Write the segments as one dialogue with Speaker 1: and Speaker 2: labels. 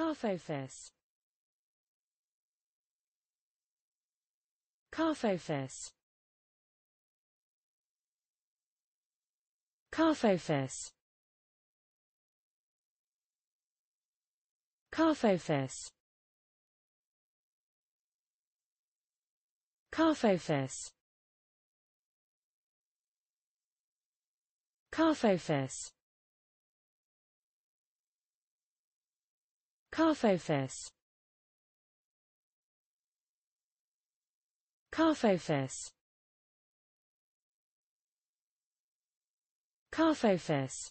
Speaker 1: Carphophis Carphophis Carphophis Carphophis Carphophis Carphophis Carphophis Carphophis Carphophis Carphophis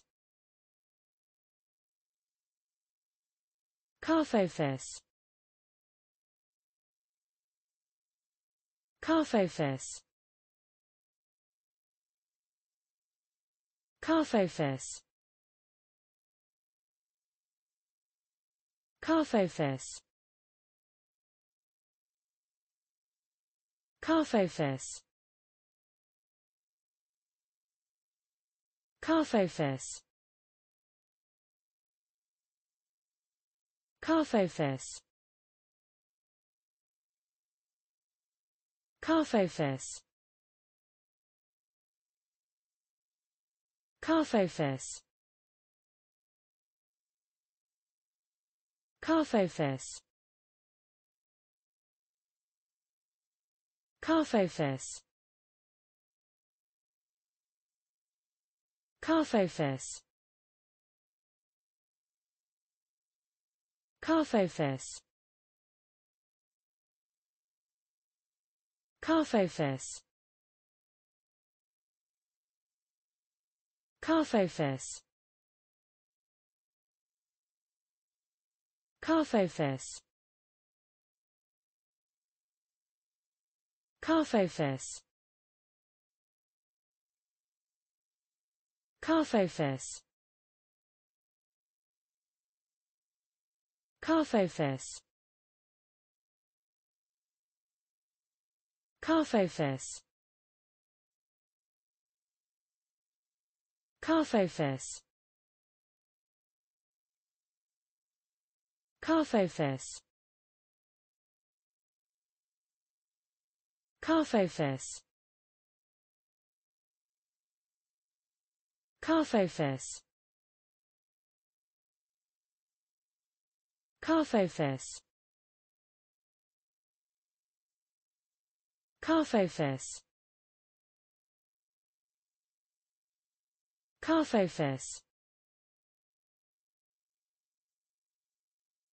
Speaker 1: Carphophis Carphophis Carphophis. Carphophis. Carphophis. Carphophis. Carphophis. Carphophis. Carphophis. Carphophis. Carphophis. Carphophis. Carphophis. Carphophis. Carphophis. Carphophis. Carphophis. Carphophis. Carphophis. Carphophis. Carphophis Carphophis Carphophis Carphophis Carphophis Carphophis